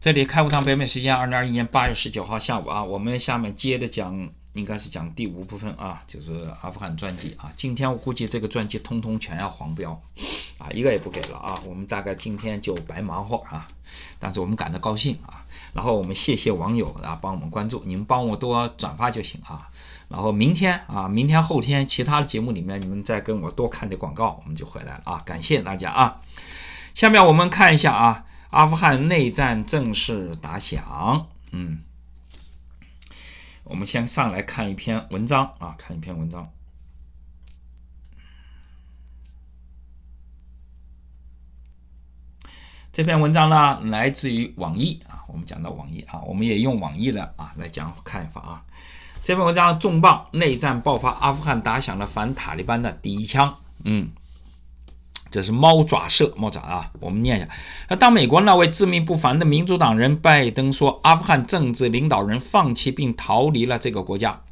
这里开悟堂北美时间二零二一年八月十九号下午啊，我们下面接着讲，应该是讲第五部分啊，就是阿富汗专辑啊。今天我估计这个专辑通通全要黄标，啊，一个也不给了啊。我们大概今天就白忙活啊，但是我们感到高兴啊。然后我们谢谢网友啊，帮我们关注，你们帮我多转发就行啊。然后明天啊，明天后天其他的节目里面，你们再跟我多看点广告，我们就回来了啊。感谢大家啊。下面我们看一下啊。阿富汗内战正式打响，嗯，我们先上来看一篇文章啊，看一篇文章。这篇文章呢，来自于网易啊，我们讲到网易啊，我们也用网易的啊来讲看法啊。这篇文章重磅，内战爆发，阿富汗打响了反塔利班的第一枪，嗯。这是猫爪社，猫爪啊，我们念一下。那当美国那位自命不凡的民主党人拜登说阿富汗政治领导人放弃并逃离了这个国家，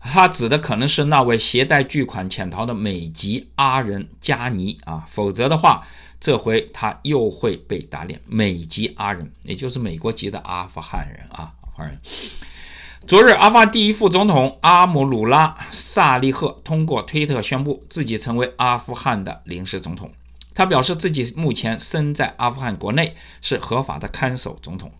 他指的可能是那位携带巨款潜逃的美籍阿人加尼啊，否则的话，这回他又会被打脸。美籍阿人，也就是美国籍的阿富汗人啊，阿富汗人。昨日，阿富汗第一副总统阿姆鲁拉·萨利赫通过推特宣布自己成为阿富汗的临时总统。他表示自己目前身在阿富汗国内，是合法的看守总统。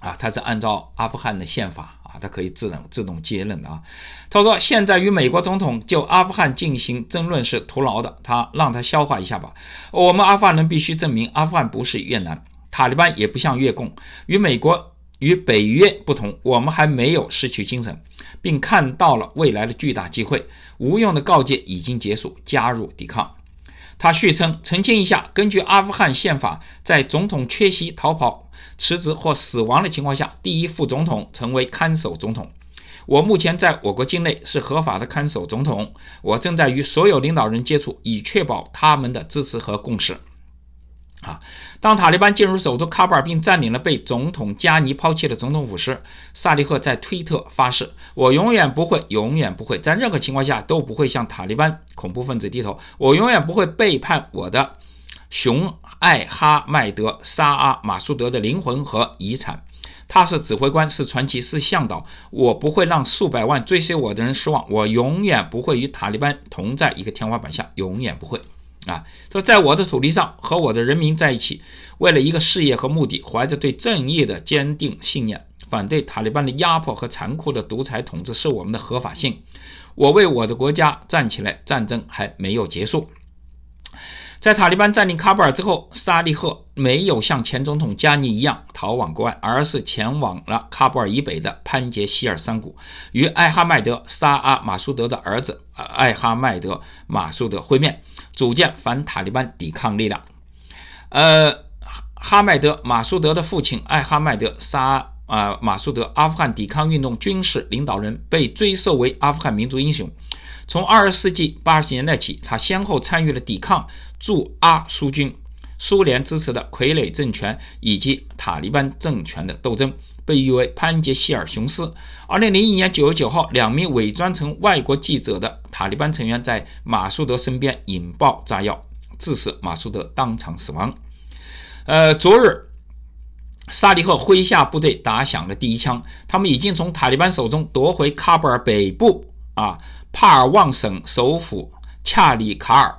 啊，他是按照阿富汗的宪法啊，他可以自动自动接任的啊。他说，现在与美国总统就阿富汗进行争论是徒劳的，他让他消化一下吧。我们阿富汗人必须证明阿富汗不是越南，塔利班也不像越共，与美国。与北约不同，我们还没有失去精神，并看到了未来的巨大机会。无用的告诫已经结束，加入抵抗。他续称，澄清一下：根据阿富汗宪法，在总统缺席、逃跑、辞职或死亡的情况下，第一副总统成为看守总统。我目前在我国境内是合法的看守总统。我正在与所有领导人接触，以确保他们的支持和共识。啊！当塔利班进入首都喀布尔并占领了被总统加尼抛弃的总统府时，萨利赫在推特发誓：“我永远不会，永远不会，在任何情况下都不会向塔利班恐怖分子低头。我永远不会背叛我的熊艾哈迈德·沙阿·马苏德的灵魂和遗产。他是指挥官，是传奇，是向导。我不会让数百万追随我的人失望。我永远不会与塔利班同在一个天花板下，永远不会。”啊！说在我的土地上和我的人民在一起，为了一个事业和目的，怀着对正义的坚定信念，反对塔利班的压迫和残酷的独裁统治是我们的合法性。我为我的国家站起来，战争还没有结束。在塔利班占领喀布尔之后，沙利赫没有像前总统加尼一样逃往国外，而是前往了喀布尔以北的潘杰希尔山谷，与艾哈迈德·沙阿·马苏德的儿子艾哈迈德·马苏德会面。组建反塔利班抵抗力量，呃，哈迈德·马苏德的父亲艾哈迈德·沙啊马苏德，阿富汗抵抗运动军事领导人，被追授为阿富汗民族英雄。从20世纪80年代起，他先后参与了抵抗驻阿苏军。苏联支持的傀儡政权以及塔利班政权的斗争，被誉为“潘杰希尔雄狮”。二零零一年九月九号，两名伪装成外国记者的塔利班成员在马苏德身边引爆炸药，致使马苏德当场死亡。呃，昨日，沙利赫麾下部队打响了第一枪，他们已经从塔利班手中夺回喀布尔北部啊，帕尔旺省首府恰里卡尔。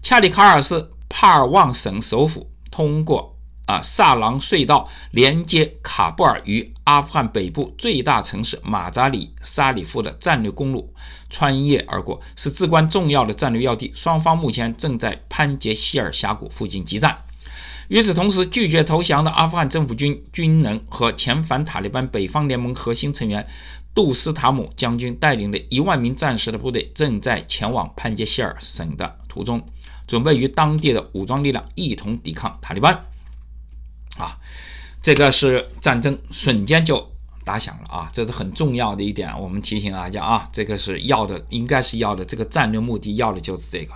恰里卡尔是。帕尔旺省首府通过啊萨朗隧道连接喀布尔与阿富汗北部最大城市马扎里沙里夫的战略公路，穿越而过，是至关重要的战略要地。双方目前正在潘杰希尔峡谷附近激战。与此同时，拒绝投降的阿富汗政府军军人和遣返塔利班北方联盟核心成员。杜斯塔姆将军带领的一万名战士的部队正在前往潘杰希尔省的途中，准备与当地的武装力量一同抵抗塔利班。啊，这个是战争瞬间就打响了啊，这是很重要的一点。我们提醒大家啊，这个是要的，应该是要的。这个战略目的要的就是这个。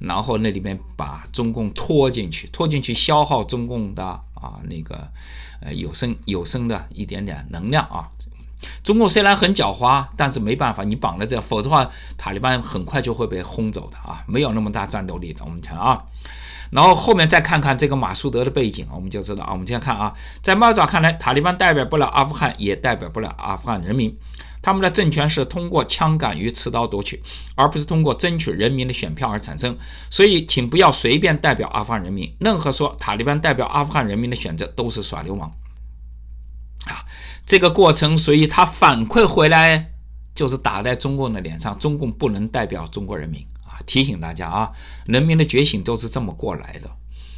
然后那里面把中共拖进去，拖进去消耗中共的啊那个呃有生有生的一点点能量啊。中共虽然很狡猾，但是没办法，你绑在这，否则的话塔利班很快就会被轰走的啊，没有那么大战斗力的。我们讲啊，然后后面再看看这个马苏德的背景我们就知道啊，我们这样看啊，在猫爪看来，塔利班代表不了阿富汗，也代表不了阿富汗人民，他们的政权是通过枪杆与刺刀夺取，而不是通过争取人民的选票而产生。所以，请不要随便代表阿富汗人民，任何说塔利班代表阿富汗人民的选择都是耍流氓啊。这个过程，所以他反馈回来就是打在中共的脸上，中共不能代表中国人民啊！提醒大家啊，人民的觉醒都是这么过来的，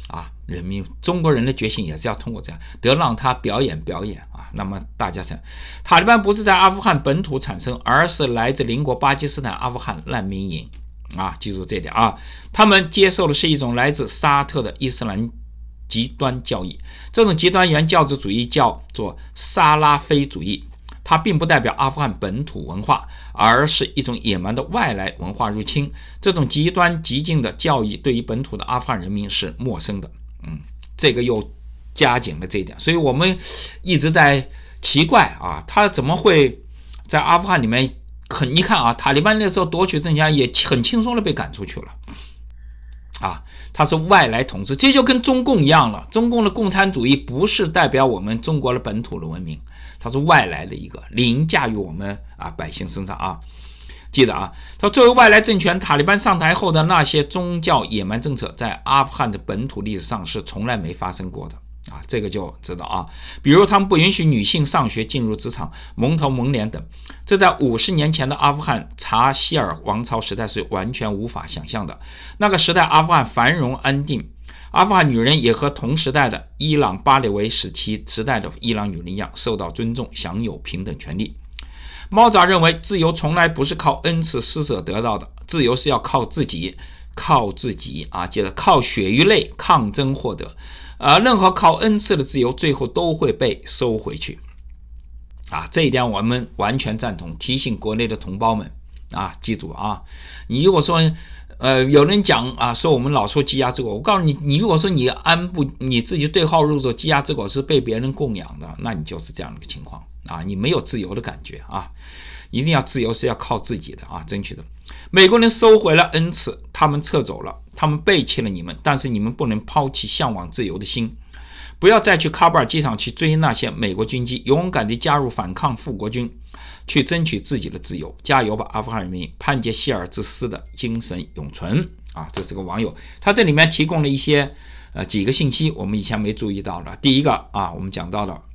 啊，人民中国人的觉醒也是要通过这样，得让他表演表演啊！那么大家想，塔利班不是在阿富汗本土产生，而是来自邻国巴基斯坦阿富汗难民营啊！记住这点啊，他们接受的是一种来自沙特的伊斯兰。极端教义，这种极端原教旨主义叫做沙拉菲主义，它并不代表阿富汗本土文化，而是一种野蛮的外来文化入侵。这种极端激进的教义对于本土的阿富汗人民是陌生的。嗯，这个又加紧了这一点，所以我们一直在奇怪啊，他怎么会，在阿富汗里面很你看啊，塔利班那时候夺取政权也很轻松的被赶出去了。啊，它是外来统治，这就跟中共一样了。中共的共产主义不是代表我们中国的本土的文明，它是外来的一个凌驾于我们啊百姓身上啊。记得啊，他作为外来政权，塔利班上台后的那些宗教野蛮政策，在阿富汗的本土历史上是从来没发生过的。啊，这个就知道啊，比如他们不允许女性上学、进入职场、蒙头蒙脸等，这在五十年前的阿富汗查希尔王朝时代是完全无法想象的。那个时代，阿富汗繁荣安定，阿富汗女人也和同时代的伊朗巴列维时期时代的伊朗女人一样受到尊重，享有平等权利。猫爪认为，自由从来不是靠恩赐、施舍得到的，自由是要靠自己，靠自己啊，记得靠血与泪抗争获得。啊，任何靠恩赐的自由，最后都会被收回去，啊，这一点我们完全赞同。提醒国内的同胞们，啊，记住啊，你如果说，呃，有人讲啊，说我们老说鸡鸭之狗，我告诉你，你如果说你安不你自己对号入座，鸡鸭之狗是被别人供养的，那你就是这样的一个情况啊，你没有自由的感觉啊。一定要自由是要靠自己的啊，争取的。美国人收回了 n 次，他们撤走了，他们背弃了你们，但是你们不能抛弃向往自由的心，不要再去喀布尔机场去追那些美国军机，勇敢地加入反抗复国军，去争取自己的自由，加油吧，阿富汗人民！潘杰希尔之师的精神永存啊！这是个网友，他这里面提供了一些呃几个信息，我们以前没注意到的。第一个啊，我们讲到了。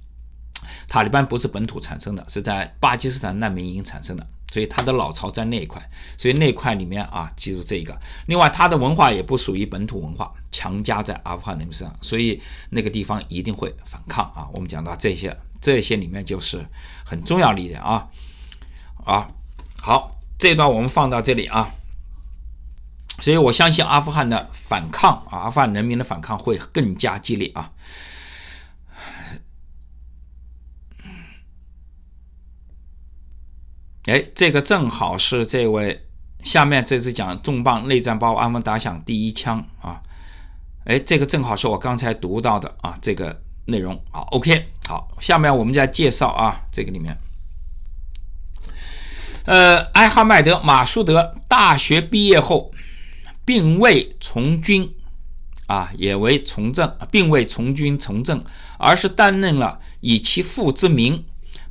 塔利班不是本土产生的，是在巴基斯坦难民营产生的，所以他的老巢在那一块，所以那块里面啊，记住这一个。另外，他的文化也不属于本土文化，强加在阿富汗人民身上，所以那个地方一定会反抗啊。我们讲到这些，这些里面就是很重要的一点啊啊。好，这段我们放到这里啊。所以我相信阿富汗的反抗啊，阿富汗人民的反抗会更加激烈啊。哎，这个正好是这位下面这次讲重磅内战爆发，安文打响第一枪啊！哎，这个正好是我刚才读到的啊，这个内容好 o k 好，下面我们再介绍啊，这个里面，呃，艾哈迈德·马苏德大学毕业后，并未从军啊，也为从政，并未从军从政，而是担任了以其父之名。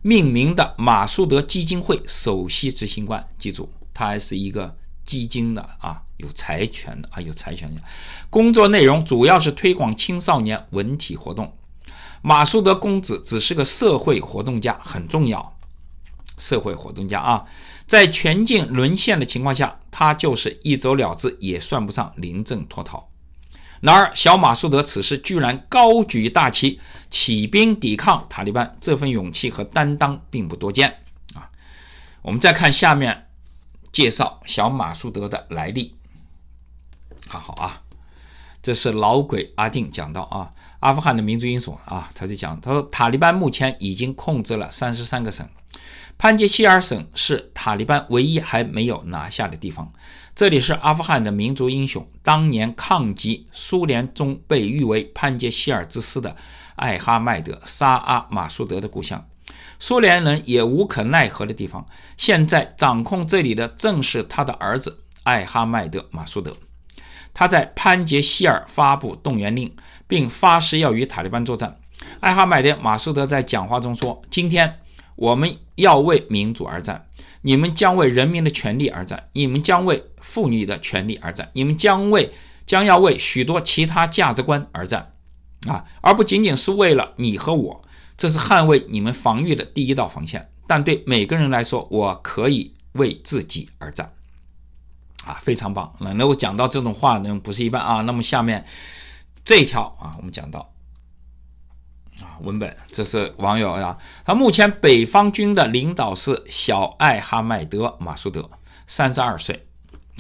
命名的马苏德基金会首席执行官，记住，他还是一个基金的啊，有财权的啊，有财权的。工作内容主要是推广青少年文体活动。马苏德公子只是个社会活动家，很重要，社会活动家啊。在全境沦陷的情况下，他就是一走了之，也算不上临阵脱逃。然而，小马苏德此时居然高举大旗。起兵抵抗塔利班，这份勇气和担当并不多见啊！我们再看下面介绍小马苏德的来历。看好啊！这是老鬼阿定讲到啊，阿富汗的民族英雄啊，他就讲，他说塔利班目前已经控制了三十三个省，潘杰希尔省是塔利班唯一还没有拿下的地方。这里是阿富汗的民族英雄，当年抗击苏联中被誉为潘杰希尔之师的。艾哈迈德·沙阿·马苏德的故乡，苏联人也无可奈何的地方。现在掌控这里的正是他的儿子艾哈迈德·马苏德。他在潘杰希尔发布动员令，并发誓要与塔利班作战。艾哈迈德·马苏德在讲话中说：“今天我们要为民主而战，你们将为人民的权利而战，你们将为妇女的权利而战，你们将为将要为许多其他价值观而战。”啊，而不仅仅是为了你和我，这是捍卫你们防御的第一道防线。但对每个人来说，我可以为自己而战。啊，非常棒。能够讲到这种话，呢，不是一般啊。那么下面这一条啊，我们讲到啊，文本这是网友呀。他目前北方军的领导是小艾哈迈德·马苏德，三十二岁。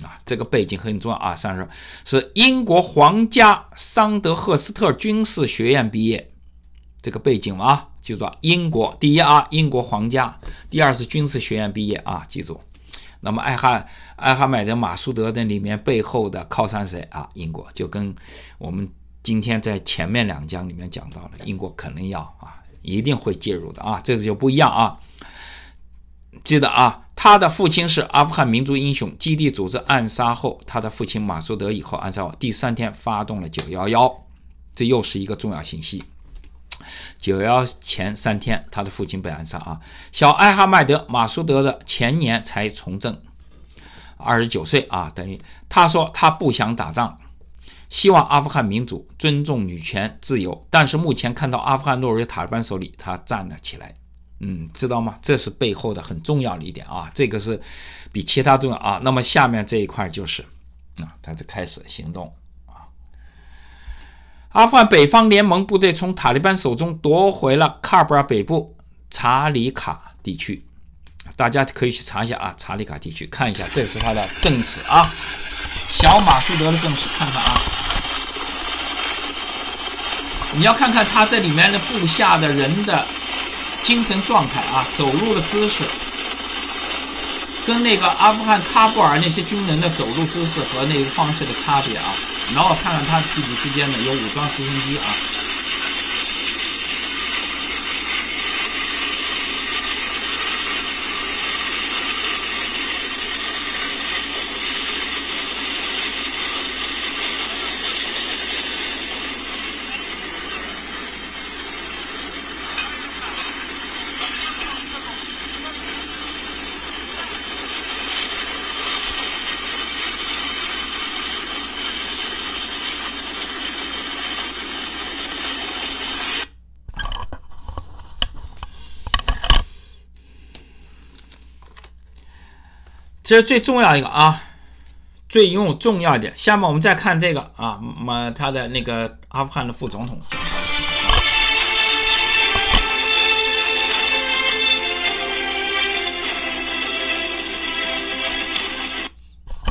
啊，这个背景很重要啊！三十是英国皇家桑德赫斯特军事学院毕业，这个背景啊，记住啊，英国第一啊，英国皇家，第二是军事学院毕业啊，记住。那么艾哈艾哈迈德马苏德的里面背后的靠山谁啊？英国，就跟我们今天在前面两讲里面讲到了，英国肯定要啊，一定会介入的啊，这个就不一样啊，记得啊。他的父亲是阿富汗民族英雄。基地组织暗杀后，他的父亲马苏德以后暗杀后第三天发动了九幺幺，这又是一个重要信息。九幺前三天，他的父亲被暗杀啊。小艾哈迈德·马苏德的前年才从政，二十九岁啊，等于他说他不想打仗，希望阿富汗民主尊重女权自由。但是目前看到阿富汗落入塔利班手里，他站了起来。嗯，知道吗？这是背后的很重要的一点啊，这个是比其他重要啊。那么下面这一块就是啊，他就开始行动啊。阿富汗北方联盟部队从塔利班手中夺回了喀布尔北部查理卡地区，大家可以去查一下啊，查理卡地区看一下，这是他的正史啊，小马苏德的正史，看看啊，你要看看他这里面的部下的人的。精神状态啊，走路的姿势，跟那个阿富汗喀布尔那些军人的走路姿势和那个方式的差别啊，然后看看他自己之间的有武装直升机啊。这是最重要一个啊，最用重要一点。下面我们再看这个啊，么他的那个阿富汗的副总统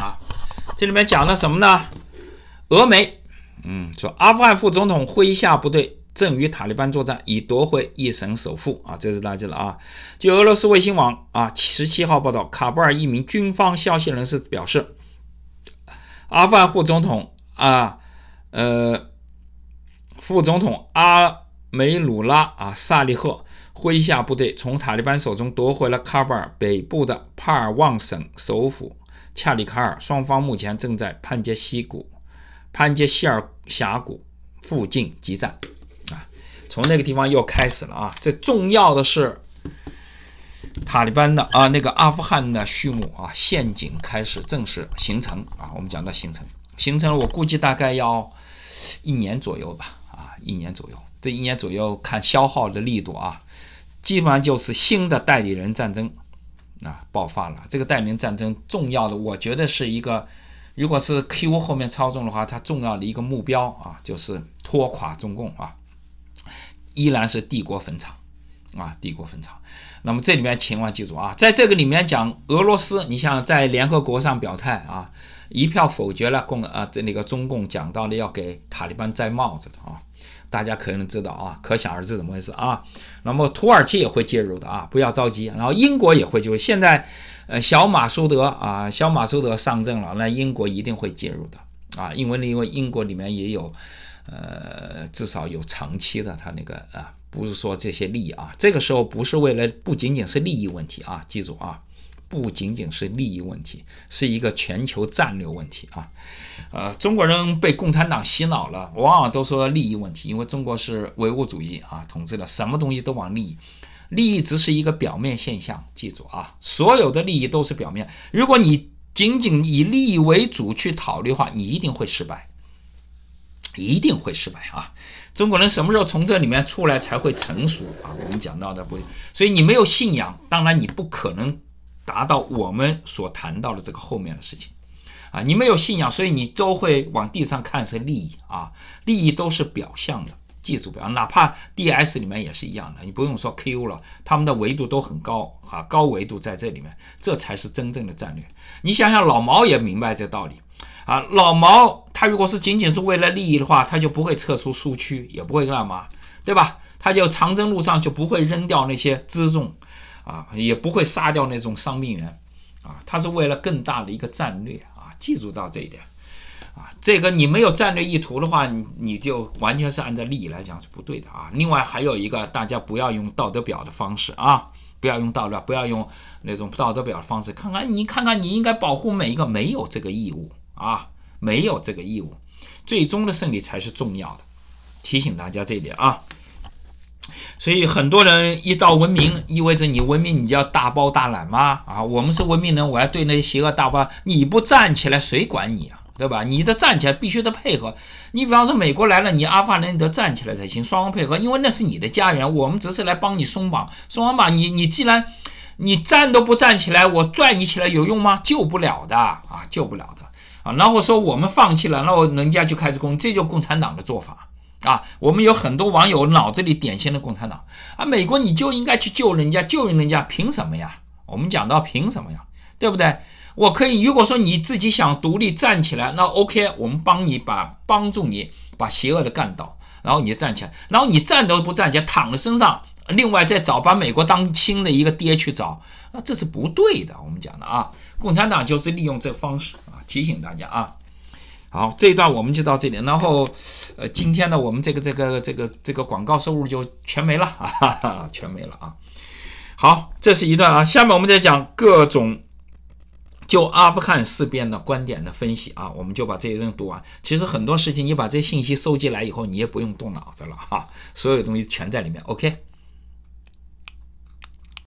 啊，这里面讲的什么呢？俄媒，嗯，说阿富汗副总统麾下部队。正与塔利班作战，以夺回一省首富啊，这是大忌了啊！据俄罗斯卫星网啊十七号报道，卡布尔一名军方消息人士表示，阿富汗副总统啊，呃，副总统阿梅鲁拉啊萨利赫麾下部队从塔利班手中夺回了喀布尔北部的帕尔旺省首府恰里卡尔，双方目前正在潘杰西谷、潘杰希尔峡谷附近激战。从那个地方又开始了啊！这重要的是，塔利班的啊，那个阿富汗的序幕啊，陷阱开始正式形成啊。我们讲到形成，形成了，我估计大概要一年左右吧啊，一年左右。这一年左右看消耗的力度啊，基本上就是新的代理人战争啊爆发了。这个代理人战争重要的，我觉得是一个，如果是 Q 后面操纵的话，它重要的一个目标啊，就是拖垮中共啊。依然是帝国坟场啊，帝国坟场。那么这里面千万记住啊，在这个里面讲俄罗斯，你像在联合国上表态啊，一票否决了共啊，这那个中共讲到了要给塔利班摘帽子的啊，大家可能知道啊，可想而知怎么回事啊。那么土耳其也会介入的啊，不要着急。然后英国也会介入。现在呃小马苏德啊小马苏德上阵了，那英国一定会介入的啊，因为因为英国里面也有。呃，至少有长期的，他那个啊，不是说这些利益啊，这个时候不是为了不仅仅是利益问题啊，记住啊，不仅仅是利益问题，是一个全球战略问题啊。呃，中国人被共产党洗脑了，往往都说利益问题，因为中国是唯物主义啊统治了什么东西都往利益，利益只是一个表面现象，记住啊，所有的利益都是表面，如果你仅仅以利益为主去考虑的话，你一定会失败。一定会失败啊！中国人什么时候从这里面出来才会成熟啊？我们讲到的不，所以你没有信仰，当然你不可能达到我们所谈到的这个后面的事情啊！你没有信仰，所以你都会往地上看是利益啊，利益都是表象的，记住表，哪怕 DS 里面也是一样的，你不用说 k 了，他们的维度都很高啊，高维度在这里面，这才是真正的战略。你想想，老毛也明白这道理。啊，老毛他如果是仅仅是为了利益的话，他就不会撤出苏区，也不会干嘛，对吧？他就长征路上就不会扔掉那些辎重，啊，也不会杀掉那种伤病员，啊，他是为了更大的一个战略，啊，记住到这一点，啊，这个你没有战略意图的话，你你就完全是按照利益来讲是不对的啊。另外还有一个，大家不要用道德表的方式啊，不要用道德，不要用那种道德表的方式，看看你看看你应该保护每一个，没有这个义务。啊，没有这个义务，最终的胜利才是重要的。提醒大家这一点啊。所以很多人一到文明，意味着你文明，你就要大包大揽吗？啊，我们是文明人，我要对那些邪恶大包，你不站起来谁管你啊？对吧？你得站起来，必须得配合。你比方说美国来了，你阿富汗人得站起来才行，双方配合，因为那是你的家园。我们只是来帮你松绑，松完绑你，你既然你站都不站起来，我拽你起来有用吗？救不了的啊，救不了的。啊，然后说我们放弃了，然后人家就开始攻，这就共产党的做法啊。我们有很多网友脑子里典型的共产党啊，美国你就应该去救人家，救人家凭什么呀？我们讲到凭什么呀，对不对？我可以，如果说你自己想独立站起来，那 OK，我们帮你把帮助你把邪恶的干倒，然后你就站起来，然后你站都不站起来，躺在身上，另外再找把美国当亲的一个爹去找，那这是不对的。我们讲的啊，共产党就是利用这方式。提醒大家啊，好，这一段我们就到这里。然后，呃，今天呢，我们这个这个这个这个广告收入就全没了啊，全没了啊。好，这是一段啊。下面我们再讲各种就阿富汗事变的观点的分析啊。我们就把这一段读完。其实很多事情，你把这信息收集来以后，你也不用动脑子了哈，所有东西全在里面。OK。